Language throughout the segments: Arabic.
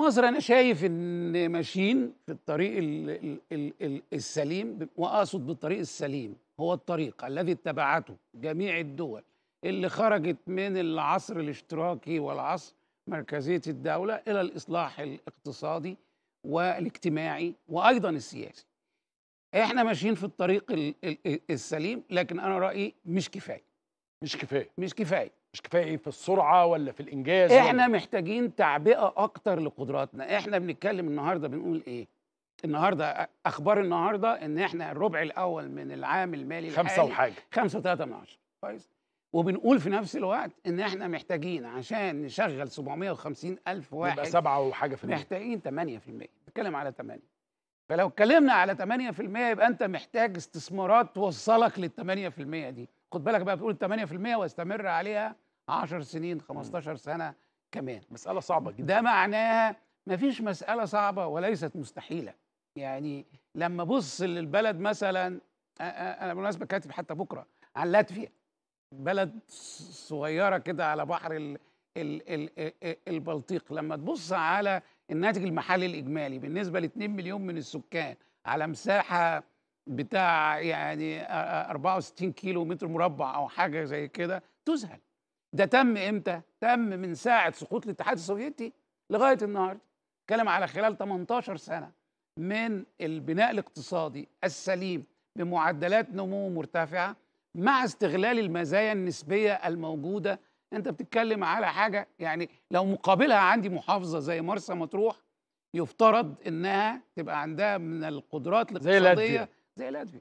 مصر انا شايف ان ماشيين في الطريق الـ الـ الـ السليم واقصد بالطريق السليم هو الطريق الذي اتبعته جميع الدول اللي خرجت من العصر الاشتراكي والعصر مركزيه الدوله الى الاصلاح الاقتصادي والاجتماعي وايضا السياسي احنا ماشيين في الطريق السليم لكن انا رايي مش كفايه مش كفايه مش كفايه مش كفايه ايه في السرعه ولا في الانجاز احنا ولا؟ محتاجين تعبئه اكتر لقدراتنا احنا بنتكلم النهارده بنقول ايه النهارده اخبار النهارده ان احنا الربع الاول من العام المالي خمسة وحاجه خمسة وثلاثة من عشرة كويس وبنقول في نفس الوقت ان احنا محتاجين عشان نشغل 750 الف واحد يبقى سبعة وحاجه في المية محتاجين 8% بتكلم على 8 فلو اتكلمنا على 8% يبقى انت محتاج استثمارات توصلك لل 8% دي خد بالك بقى بتقول 8% واستمر عليها 10 سنين 15 سنه كمان مساله صعبه جدا ده معناها مفيش مساله صعبه وليست مستحيله يعني لما بص للبلد مثلا انا بالمناسبه كاتب حتى بكره عن لاتفيا بلد صغيره كده على بحر الـ الـ الـ البلطيق لما تبص على الناتج المحلي الاجمالي بالنسبه ل 2 مليون من السكان على مساحه بتاع يعني 64 كيلو متر مربع او حاجه زي كده تذهل ده تم امتى تم من ساعه سقوط الاتحاد السوفيتي لغايه النهارده كلام على خلال 18 سنه من البناء الاقتصادي السليم بمعدلات نمو مرتفعه مع استغلال المزايا النسبيه الموجوده انت بتتكلم على حاجه يعني لو مقابلها عندي محافظه زي مرسى مطروح يفترض انها تبقى عندها من القدرات الاقتصاديه زي لاتفيا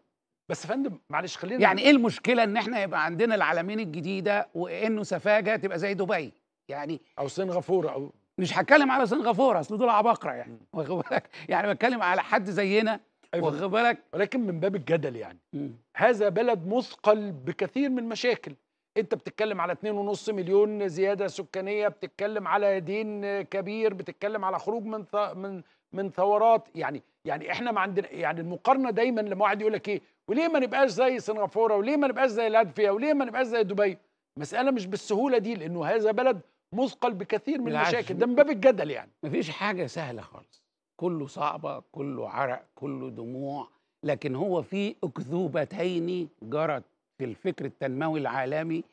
بس يا فندم معلش خلينا يعني ايه المشكله ان احنا يبقى عندنا العالمين الجديده وانه سفاجه تبقى زي دبي يعني او سنغافوره او مش هتكلم على سنغافوره اصل دول عباقره يعني واخد بالك يعني بتكلم على حد زينا أيوة. واخد بالك ولكن من باب الجدل يعني م. هذا بلد مثقل بكثير من مشاكل انت بتتكلم على 2.5 مليون زياده سكانيه بتتكلم على دين كبير بتتكلم على خروج من من من ثورات يعني يعني احنا ما عندنا يعني المقارنه دايما لما واحد يقول لك ايه وليه ما نبقاش زي سنغافوره وليه ما نبقاش زي لاتفيا وليه ما نبقاش زي دبي مساله مش بالسهوله دي لانه هذا بلد مثقل بكثير من المشاكل ده من باب الجدل يعني ما فيش حاجه سهله خالص كله صعبه كله عرق كله دموع لكن هو في اكذوبتين جرت في الفكر التنموي العالمي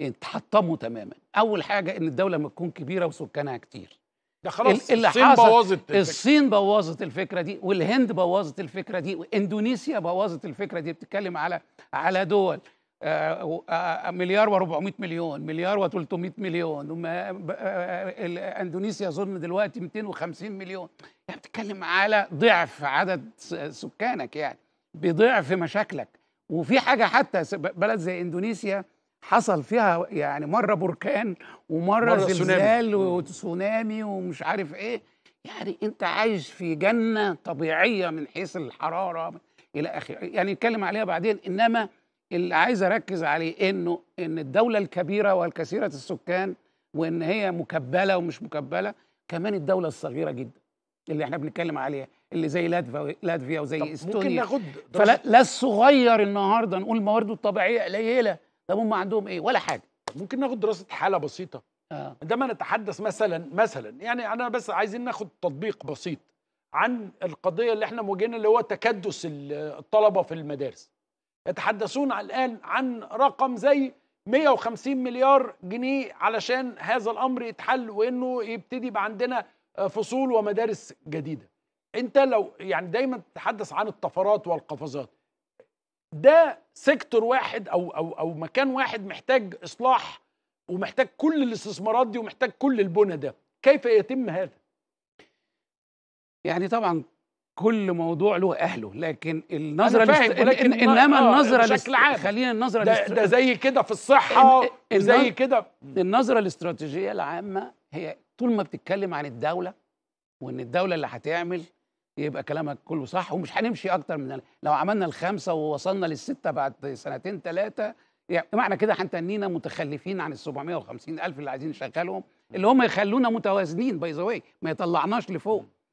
اتحطموا تماما اول حاجه ان الدوله ما تكون كبيره وسكانها كتير ده خلاص الصين بوظت الفكرة. الصين بوظت الفكره دي والهند بوظت الفكره دي واندونيسيا بوظت الفكره دي بتتكلم على على دول آه، آه، آه، مليار و400 مليون مليار و300 مليون اندونيسيا اظن دلوقتي 250 مليون يعني بتتكلم على ضعف عدد سكانك يعني بضعف مشاكلك وفي حاجه حتى بلد زي اندونيسيا حصل فيها يعني مره بركان ومره مرة زلزال وتسونامي ومش عارف ايه يعني انت عايش في جنه طبيعيه من حيث الحراره الى اخره يعني نتكلم عليها بعدين انما اللي عايز اركز عليه انه ان الدوله الكبيره والكثيره السكان وان هي مكبله ومش مكبله كمان الدوله الصغيره جدا اللي احنا بنتكلم عليها اللي زي لاتفيا وزي استونيا ممكن ناخد فلا لا الصغير النهارده نقول موارده الطبيعيه قليله طب هم عندهم ايه ولا حاجه ممكن ناخد دراسه حاله بسيطه آه. عندما نتحدث مثلا مثلا يعني انا بس عايزين ناخد تطبيق بسيط عن القضيه اللي احنا مواجهينها اللي هو تكدس الطلبه في المدارس يتحدثون الان عن رقم زي 150 مليار جنيه علشان هذا الامر يتحل وانه يبتدي يبقى عندنا آه، فصول ومدارس جديده انت لو يعني دايما تتحدث عن الطفرات والقفزات ده سيكتور واحد او او او مكان واحد محتاج اصلاح ومحتاج كل الاستثمارات دي ومحتاج كل البنى ده كيف يتم هذا يعني طبعا كل موضوع له اهله لكن النظره الاست... لكن إن... انما آه النظره بشكل عام خلينا النظره ده, ده زي كده في الصحه إن... إن... زي كده النظره الاستراتيجيه العامه هي طول ما بتتكلم عن الدوله وان الدوله اللي هتعمل يبقى كلامك كله صح ومش هنمشي اكتر من لو عملنا الخمسه ووصلنا للسته بعد سنتين ثلاثه يعني معنى كده هنتنينا متخلفين عن ال 750 الف اللي عايزين نشغلهم اللي هم يخلونا متوازنين باي ذا ما يطلعناش لفوق